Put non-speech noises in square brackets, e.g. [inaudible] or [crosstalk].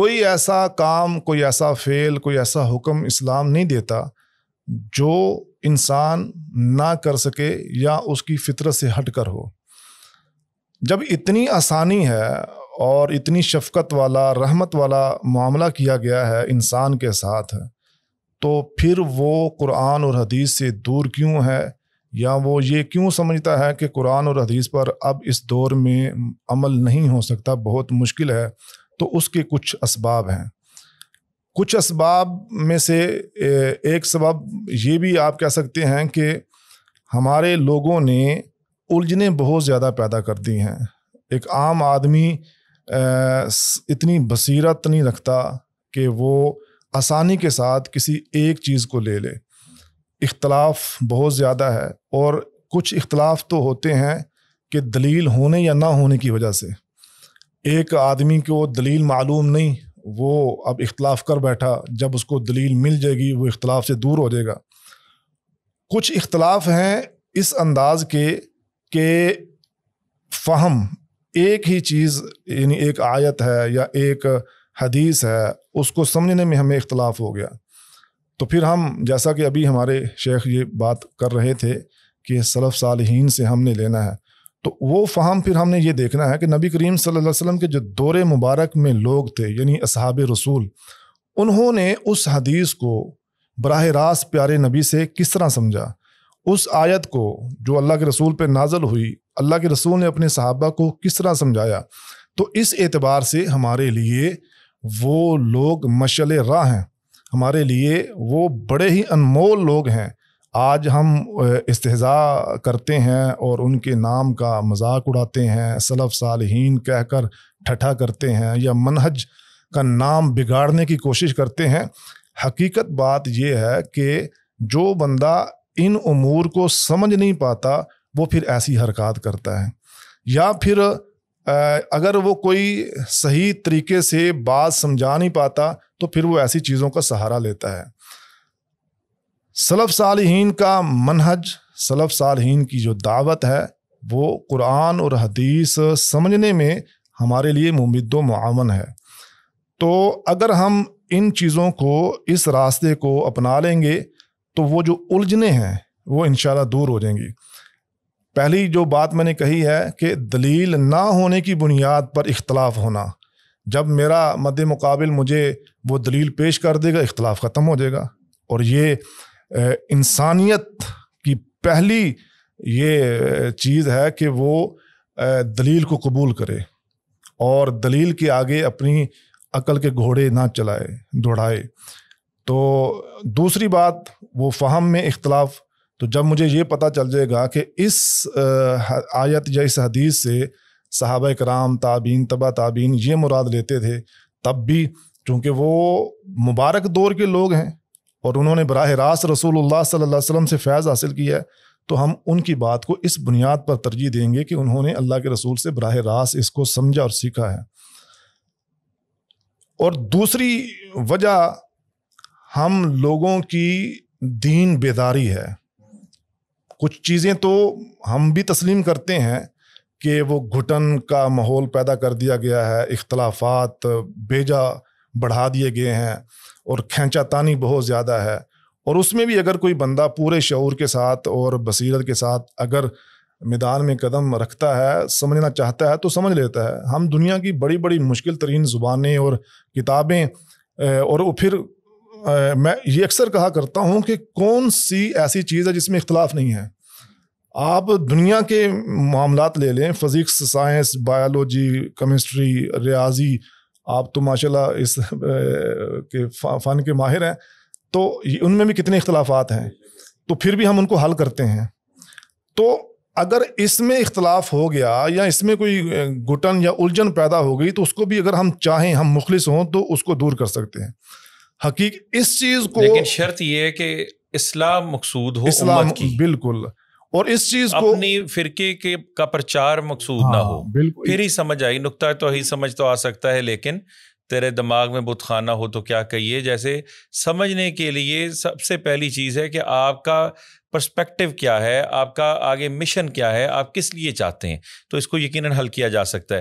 कोई ऐसा काम कोई ऐसा फेल कोई ऐसा हुक्म इस्लाम नहीं देता जो इंसान ना कर सके या उसकी फितरत से हट कर हो जब इतनी आसानी है और इतनी शफकत वाला रहमत वाला मामला किया गया है इंसान के साथ तो फिर वो कुरान और हदीस से दूर क्यों है या वो ये क्यों समझता है कि कुरान और हदीस पर अब इस दौर में अमल नहीं हो सकता बहुत मुश्किल है तो उसके कुछ इसबाब हैं कुछ इसबाब में से एक सबब ये भी आप कह सकते हैं कि हमारे लोगों ने उलझने बहुत ज़्यादा पैदा कर दी हैं एक आम आदमी इतनी बसीरत नहीं रखता कि वो आसानी के साथ किसी एक चीज़ को ले ले इख्तलाफ बहुत ज़्यादा है और कुछ इख्तलाफ तो होते हैं कि दलील होने या ना होने की वजह से एक आदमी को दलील मालूम नहीं वो अब इख्तलाफ कर बैठा जब उसको दलील मिल जाएगी वो इख्तलाफ से दूर हो जाएगा कुछ इख्तलाफ हैं इस अंदाज के कि फ़हम एक ही चीज़ यानी एक आयत है या एक हदीस है उसको समझने में हमें इख्तलाफ हो गया तो फिर हम जैसा कि अभी हमारे शेख ये बात कर रहे थे कि सलफ़ सालहीन से हमने लेना है तो वो फहम फिर हमने ये देखना है कि नबी करीम सल्लल्लाहु अलैहि वसल्लम के जो दौरे मुबारक में लोग थे यानी असहाब रसूल उन्होंने उस हदीस को बरह रास्त प्यारे नबी से किस तरह समझा उस आयत को जो अल्लाह के रसूल पर नाजल हुई अल्लाह के रसूल ने अपने सहाबा को किस तरह समझाया तो इस एतबार से हमारे लिए वो लोग मशल राह हैं हमारे लिए वो बड़े ही अनमोल लोग हैं आज हम इस्तेजा करते हैं और उनके नाम का मजाक उड़ाते हैं सलफ़ सालहीन कहकर ठठा करते हैं या मनहज का नाम बिगाड़ने की कोशिश करते हैं हकीकत बात यह है कि जो बंदा इन अमूर को समझ नहीं पाता वो फिर ऐसी हरकत करता है या फिर अगर वो कोई सही तरीके से बात समझा नहीं पाता तो फिर वो ऐसी चीज़ों का सहारा लेता है सलफ़ सालहीन का मनहज सलफ़ साल की जो दावत है वो कुरान और हदीस समझने में हमारे लिए मुमद मावन है तो अगर हम इन चीज़ों को इस रास्ते को अपना लेंगे तो वो जो उलझने हैं वो इन दूर हो जाएंगी पहली जो बात मैंने कही है कि दलील ना होने की बुनियाद पर इख्तलाफ होना जब मेरा मद मुकाबल मुझे वो दलील पेश कर देगा इख्तलाफ ख़त्म हो जाएगा और ये इंसानियत की पहली ये चीज़ है कि वो दलील को कबूल करे और दलील के आगे अपनी अकल के घोड़े ना चलाए दौड़ाए तो दूसरी बात वो फ़हम में इख्तलाफ तो जब मुझे ये पता चल जाएगा कि इस आयत या इस हदीस से सहाब कराम ताबीन तबा ताबीन ये मुराद लेते थे तब भी चूँकि वो मुबारक दौर के लोग हैं और उन्होंने बरह रास्त रसूल सल्लल्लाहु से फैज़ हासिल किया है तो हम उनकी बात को इस बुनियाद पर तरजीह देंगे कि उन्होंने अल्लाह के रसूल से बरह रास्त इसको समझा और सीखा है और दूसरी वजह हम लोगों की दीन बेदारी है कुछ चीज़ें तो हम भी तस्लीम करते हैं कि वो घुटन का माहौल पैदा कर दिया गया है इख्तलाफात बेजा बढ़ा दिए गए हैं और खेचातानी बहुत ज़्यादा है और उसमें भी अगर कोई बंदा पूरे शौर के साथ और बसीरत के साथ अगर मैदान में कदम रखता है समझना चाहता है तो समझ लेता है हम दुनिया की बड़ी बड़ी मुश्किल तरीन ज़ुबानें और किताबें और वो फिर मैं ये अक्सर कहा करता हूँ कि कौन सी ऐसी चीज़ है जिसमें इख्तलाफ नहीं है आप दुनिया के मामला ले लें फिज़िक्स साइंस बायोलॉजी केमिस्ट्री रियाजी आप तो माशाल्लाह इस [laughs] के फ़न के माहिर हैं तो उनमें भी कितने इख्तलाफात हैं तो फिर भी हम उनको हल करते हैं तो अगर इसमें इख्तलाफ हो गया या इसमें कोई घुटन या उलझन पैदा हो गई तो उसको भी अगर हम चाहें हम मुखलिस हों तो उसको दूर कर सकते हैं हकीक इस चीज़ को लेकिन शर्त यह है कि इस्लाम मकसूद हो इस्लाम की बिल्कुल और इस चीज को अपनी फिरके के का प्रचार मकसूद हाँ, ना हो बिल्कुल फिर ही समझ आई नुकता तो ही समझ तो आ सकता है लेकिन तेरे दिमाग में बुत खाना हो तो क्या कहिए जैसे समझने के लिए सबसे पहली चीज़ है कि आपका पर्सपेक्टिव क्या है आपका आगे मिशन क्या है आप किस लिए चाहते हैं तो इसको यकीनन हल किया जा सकता है